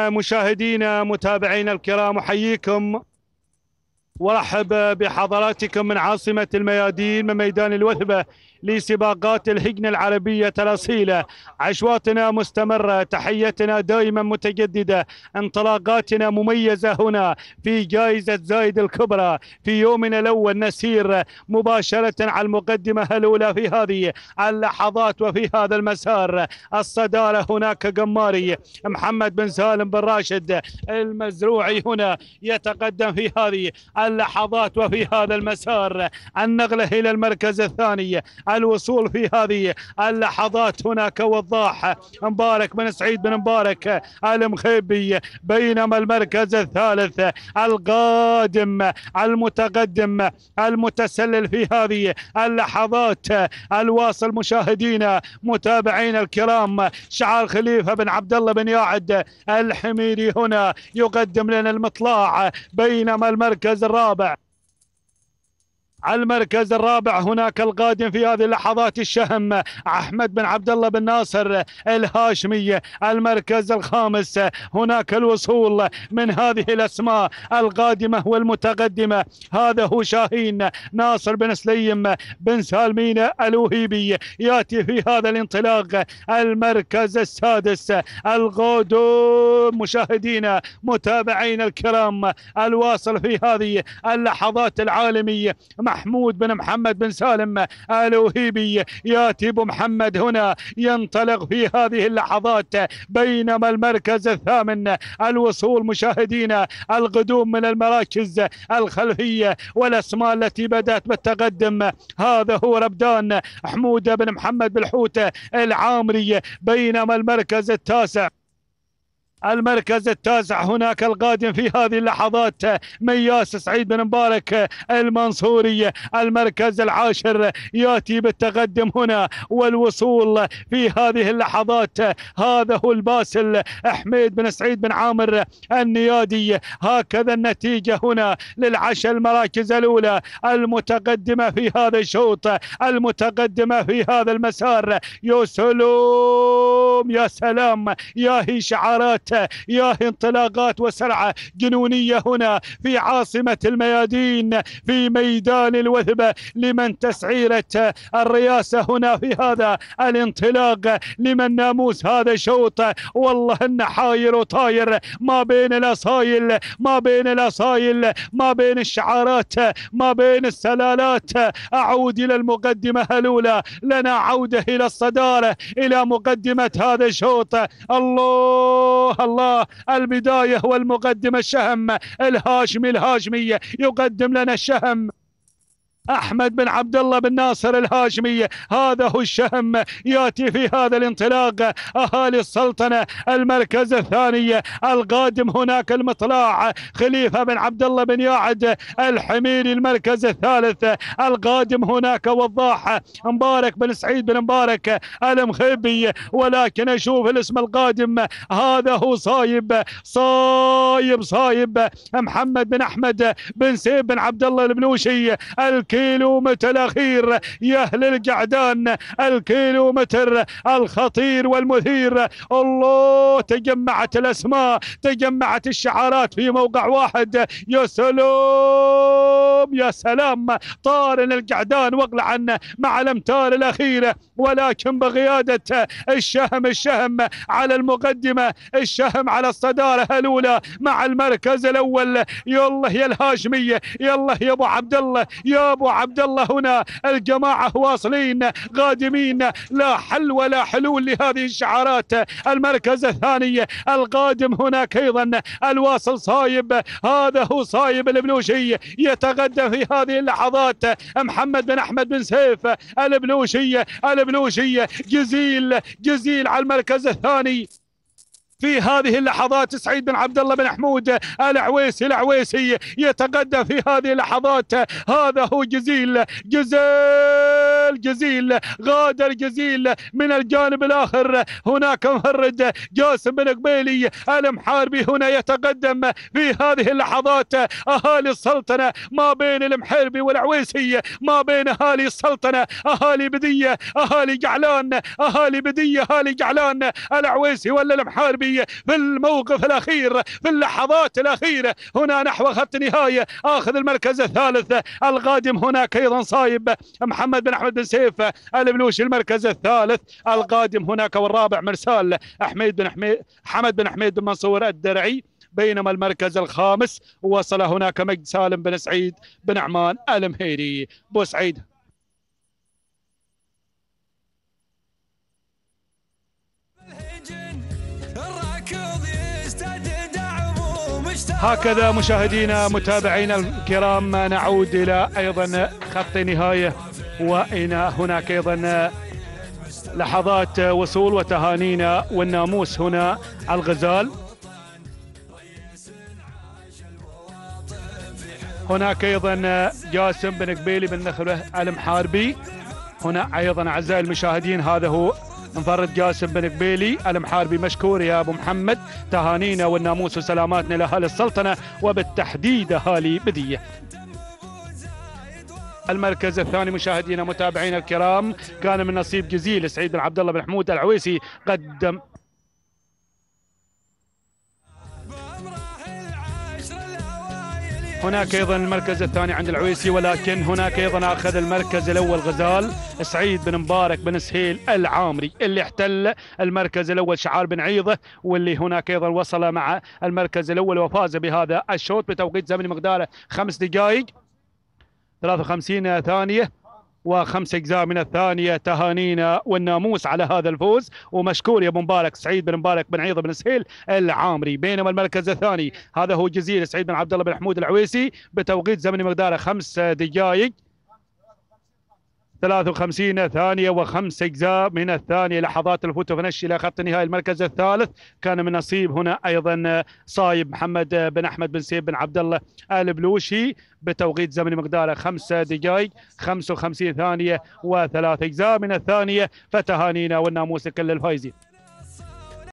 مشاهدينا متابعينا الكرام احييكم ورحب بحضراتكم من عاصمه الميادين من ميدان الوثبه لسباقات الهجنة العربية الأصيلة عشواتنا مستمرة تحيتنا دائما متجددة انطلاقاتنا مميزة هنا في جائزة زايد الكبرى في يومنا الأول نسير مباشرة على المقدمة الأولى في هذه اللحظات وفي هذا المسار الصدارة هناك قماري محمد بن سالم بن راشد المزروعي هنا يتقدم في هذه اللحظات وفي هذا المسار النقلة إلى المركز الثاني الوصول في هذه اللحظات هناك وضاح مبارك بن سعيد بن مبارك المخيبي بينما المركز الثالث القادم المتقدم المتسلل في هذه اللحظات الواصل مشاهدينا متابعينا الكرام شعار خليفه بن عبد الله بن ياعد الحميري هنا يقدم لنا المطلع بينما المركز الرابع على المركز الرابع هناك القادم في هذه اللحظات الشهم احمد بن عبد الله بن ناصر الهاشمي المركز الخامس هناك الوصول من هذه الاسماء القادمه والمتقدمه هذا هو شاهين ناصر بن سليم بن سالمين الوهيبي ياتي في هذا الانطلاق المركز السادس الغودو مشاهدينا متابعينا الكرام الواصل في هذه اللحظات العالميه مع محمود بن محمد بن سالم الوهيبي ياتي ابو محمد هنا ينطلق في هذه اللحظات بينما المركز الثامن الوصول مشاهدينا القدوم من المراكز الخلفيه والاسماء التي بدات بالتقدم هذا هو ربدان حموده بن محمد بالحوت العامري بينما المركز التاسع المركز التاسع هناك القادم في هذه اللحظات مياس سعيد بن مبارك المنصوري المركز العاشر ياتي بالتقدم هنا والوصول في هذه اللحظات هذا هو الباسل حميد بن سعيد بن عامر النيادي هكذا النتيجة هنا للعشر المراكز الأولى المتقدمة في هذا الشوط المتقدمة في هذا المسار يا سلام يا سلام يا هي شعارات يا انطلاقات وسرعة جنونية هنا في عاصمة الميادين في ميدان الوثبة لمن تسعيرة الرئاسة هنا في هذا الانطلاق لمن ناموس هذا شوط والله أن حاير وطاير ما بين الأصايل ما بين الأصايل ما بين الشعارات ما بين السلالات أعود إلى المقدمة الأولى لنا عودة إلى الصدارة إلى مقدمة هذا الشوط الله الله البداية والمقدمة الشهم الهاشمي الهاشمية يقدم لنا الشهم أحمد بن عبد الله بن ناصر الهاشمي هذا هو الشهم يأتي في هذا الانطلاق أهالي السلطنة المركز الثاني القادم هناك المطلاع خليفة بن عبد الله بن ياعد الحميري المركز الثالث القادم هناك وضاح مبارك بن سعيد بن مبارك المخيبي ولكن أشوف الاسم القادم هذا هو صايب صايب صايب محمد بن أحمد بن سيب بن عبد الله البنوشي الكيلومتر الأخير يا أهل القعدان الكيلومتر الخطير والمثير الله تجمعت الأسماء تجمعت الشعارات في موقع واحد يا سلام يا سلام طارن القعدان واقلع عنه مع الامتار الاخيره ولكن بقياده الشهم الشهم على المقدمه الشهم على الصداره الاولى مع المركز الاول يلا يا الهاشميه يلا يا ابو عبد الله يا ابو ابو عبد الله هنا الجماعه واصلين قادمين لا حل ولا حلول لهذه الشعارات المركز الثاني القادم هناك ايضا الواصل صايب هذا هو صايب البنوشي يتقدم في هذه اللحظات محمد بن احمد بن سيف البنوشي البنوشي جزيل جزيل على المركز الثاني في هذه اللحظات سعيد بن عبد الله بن حمود العويسي العويسي يتغدى في هذه اللحظات هذا هو جزيل جزيل جزيل غادر جزيل من الجانب الاخر هناك مفرد جاسم بن قبيلي المحاربي هنا يتقدم في هذه اللحظات اهالي السلطنه ما بين المحربي والعويسي ما بين اهالي السلطنه اهالي بديه اهالي جعلان اهالي بديه اهالي جعلان العويسي ولا المحاربي في بالموقف الأخير في اللحظات الأخيرة هنا نحو خط نهاية آخذ المركز الثالث القادم هناك أيضا صايب محمد بن أحمد بن سيف البلوشي المركز الثالث القادم هناك والرابع مرسال أحمد بن حميد حمد بن حميد بن منصور الدرعي بينما المركز الخامس وصل هناك مجد سالم بن سعيد بن عمان المهيري بوسعيد هكذا مشاهدينا متابعينا الكرام نعود الى ايضا خط نهايه وان هناك ايضا لحظات وصول وتهانينا والناموس هنا الغزال هناك ايضا جاسم بن قبيلي بن نخله المحاربي هنا ايضا اعزائي المشاهدين هذا هو نفرد جاسم بن قبيلي المحاربي مشكور يا ابو محمد تهانينا والناموس وسلاماتنا لاهالي السلطنه وبالتحديد اهالي بديه المركز الثاني مشاهدينا متابعينا الكرام كان من نصيب جزيل سعيد بن عبد الله بن حمود العويسي قدم هناك ايضا المركز الثاني عند العويسي ولكن هناك ايضا اخذ المركز الاول غزال سعيد بن مبارك بن سهيل العامري اللي احتل المركز الاول شعار بن عيضه واللي هناك ايضا وصل مع المركز الاول وفاز بهذا الشوط بتوقيت زمني مقداره خمس دقائق 53 ثانيه وخمس اجزاء من الثانيه تهانينا والناموس على هذا الفوز ومشكور يا ابو مبارك سعيد بن مبارك بن عيض بن سهيل العامري بينما المركز الثاني هذا هو جزيره سعيد بن عبد الله بن حمود العويسي بتوقيت زمني مقداره خمس دقائق 53 ثانية وخمس أجزاء من الثانية لحظات الفوت فنش إلى خط النهائي المركز الثالث كان من نصيب هنا أيضا صايب محمد بن أحمد بن سيف بن عبد الله آل بلوشي بتوقيت زمني مقداره خمسة دقائق 55 ثانية وثلاث أجزاء من الثانية فتهانينا والناموس لكل الفايزين